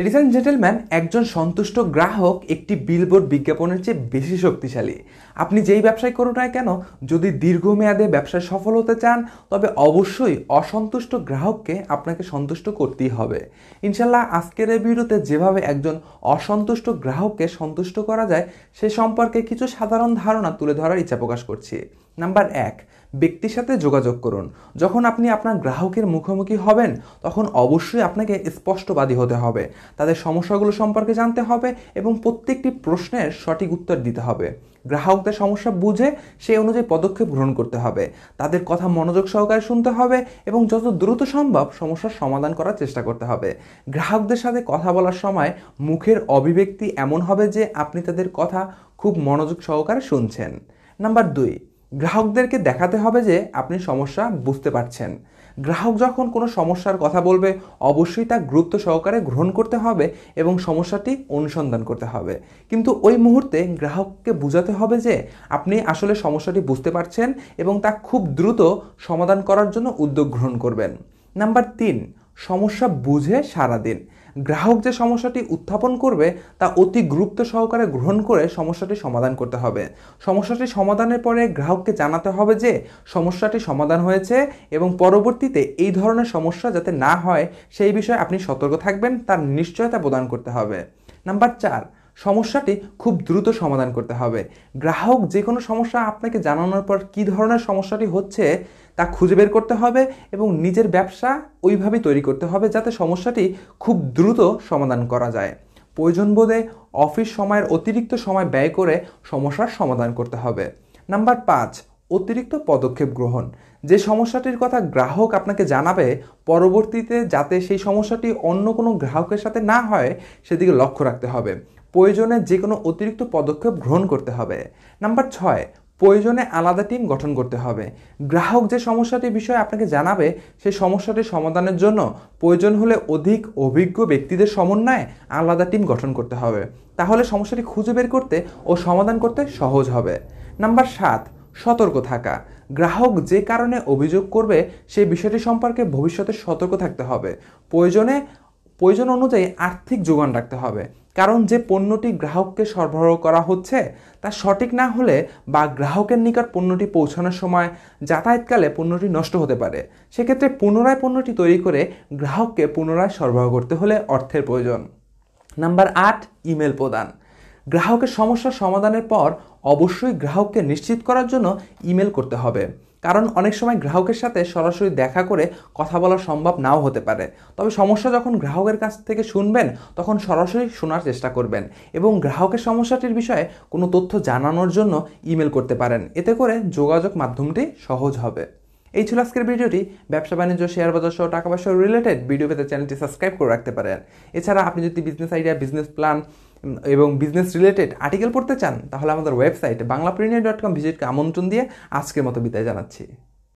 ladies and gentleman একজন সন্তুষ্ট গ্রাহক একটি বিলবোর্ড বিজ্ঞাপনের চেয়ে বেশি শক্তিশালী আপনি যেই ব্যবসায় করুন না কেন যদি দীর্ঘমেয়াদে ব্যবসায় সফল হতে চান তবে অবশ্যই অসন্তুষ্ট গ্রাহককে আপনাকে সন্তুষ্ট করতেই হবে ইনশাল্লাহ আজকের এই ভিডিওতে যেভাবে একজন অসন্তুষ্ট গ্রাহককে সন্তুষ্ট করা যায় সে সম্পর্কে কিছু সাধারণ ধারণা তুলে ধরার ইচ্ছা প্রকাশ করছি নাম্বার এক ব্যক্তির সাথে যোগাযোগ করুন যখন আপনি আপনার গ্রাহকের মুখোমুখি হবেন তখন অবশ্যই আপনাকে স্পষ্টবাদী হতে হবে তাদের সমস্যাগুলো সম্পর্কে জানতে হবে এবং প্রত্যেকটি প্রশ্নের সঠিক উত্তর দিতে হবে গ্রাহকদের সমস্যা বুঝে সেই অনুযায়ী পদক্ষেপ গ্রহণ করতে হবে তাদের কথা মনোযোগ সহকারে শুনতে হবে এবং যত দ্রুত সম্ভব সমস্যার সমাধান করার চেষ্টা করতে হবে গ্রাহকদের সাথে কথা বলার সময় মুখের অভিব্যক্তি এমন হবে যে আপনি তাদের কথা খুব মনোযোগ সহকারে শুনছেন নাম্বার দুই গ্রাহকদেরকে দেখাতে হবে যে আপনি সমস্যা বুঝতে পারছেন গ্রাহক যখন কোনো সমস্যার কথা বলবে অবশ্যই তা গুরুত্ব সহকারে গ্রহণ করতে হবে এবং সমস্যাটি অনুসন্ধান করতে হবে কিন্তু ওই মুহূর্তে গ্রাহককে বোঝাতে হবে যে আপনি আসলে সমস্যাটি বুঝতে পারছেন এবং তা খুব দ্রুত সমাধান করার জন্য উদ্যোগ গ্রহণ করবেন নাম্বার তিন সমস্যা বুঝে সারা দিন গ্রাহক যে সমস্যাটি উত্থাপন করবে তা অতি গুরুত্ব সহকারে গ্রহণ করে সমস্যাটি সমাধান করতে হবে সমস্যাটি সমাধানের পরে গ্রাহককে জানাতে হবে যে সমস্যাটি সমাধান হয়েছে এবং পরবর্তীতে এই ধরনের সমস্যা যাতে না হয় সেই বিষয়ে আপনি সতর্ক থাকবেন তার নিশ্চয়তা প্রদান করতে হবে নাম্বার চার সমস্যাটি খুব দ্রুত সমাধান করতে হবে গ্রাহক যে কোনো সমস্যা আপনাকে জানানোর পর কী ধরনের সমস্যাটি হচ্ছে তা খুঁজে বের করতে হবে এবং নিজের ব্যবসা ওইভাবে তৈরি করতে হবে যাতে সমস্যাটি খুব দ্রুত সমাধান করা যায় প্রয়োজন বোধে অফিস সময়ের অতিরিক্ত সময় ব্যয় করে সমস্যার সমাধান করতে হবে নাম্বার পাঁচ অতিরিক্ত পদক্ষেপ গ্রহণ যে সমস্যাটির কথা গ্রাহক আপনাকে জানাবে পরবর্তীতে যাতে সেই সমস্যাটি অন্য কোনো গ্রাহকের সাথে না হয় সেদিকে লক্ষ্য রাখতে হবে প্রয়োজনে যে কোনো অতিরিক্ত পদক্ষেপ গ্রহণ করতে হবে নাম্বার ছয় প্রয়োজনে আলাদা টিম গঠন করতে হবে গ্রাহক যে সমস্যাটি বিষয়ে আপনাকে জানাবে সেই সমস্যাটি সমাধানের জন্য প্রয়োজন হলে অধিক অভিজ্ঞ ব্যক্তিদের সমন্বয়ে আলাদা টিম গঠন করতে হবে তাহলে সমস্যাটি খুঁজে বের করতে ও সমাধান করতে সহজ হবে নাম্বার সাত সতর্ক থাকা গ্রাহক যে কারণে অভিযোগ করবে সেই বিষয়টি সম্পর্কে ভবিষ্যতে সতর্ক থাকতে হবে প্রয়োজনে প্রয়োজন অনুযায়ী আর্থিক যোগান রাখতে হবে কারণ যে পণ্যটি গ্রাহককে সরবরাহ করা হচ্ছে তা সঠিক না হলে বা গ্রাহকের নিকট পণ্যটি পৌঁছানোর সময় যাতায়াতকালে পণ্যটি নষ্ট হতে পারে সেক্ষেত্রে পুনরায় পণ্যটি তৈরি করে গ্রাহককে পুনরায় সরবরাহ করতে হলে অর্থের প্রয়োজন নাম্বার আট ইমেল প্রদান গ্রাহকের সমস্যা সমাধানের পর অবশ্যই গ্রাহককে নিশ্চিত করার জন্য ইমেল করতে হবে কারণ অনেক সময় গ্রাহকের সাথে সরাসরি দেখা করে কথা বলা সম্ভব নাও হতে পারে তবে সমস্যা যখন গ্রাহকের কাছ থেকে শুনবেন তখন সরাসরি শোনার চেষ্টা করবেন এবং গ্রাহকের সমস্যাটির বিষয়ে কোনো তথ্য জানানোর জন্য ইমেল করতে পারেন এতে করে যোগাযোগ মাধ্যমটি সহজ হবে এই ছিল আজকের ভিডিওটি ব্যবসা বাণিজ্য শেয়ার বাজার সহ টাকা পয়সা রিলেটেড ভিডিও পেতে চ্যানেলটি সাবস্ক্রাইব করে রাখতে পারেন এছাড়া আপনি যদি বিজনেস আইডিয়া বিজনেস প্ল্যান এবং বিজনেস রিলেটেড আর্টিকেল পড়তে চান তাহলে আমাদের ওয়েবসাইট বাংলা প্রিনিয়ার ডট কম ভিজিটকে আমন্ত্রণ দিয়ে আজকের মতো বিদায় জানাচ্ছি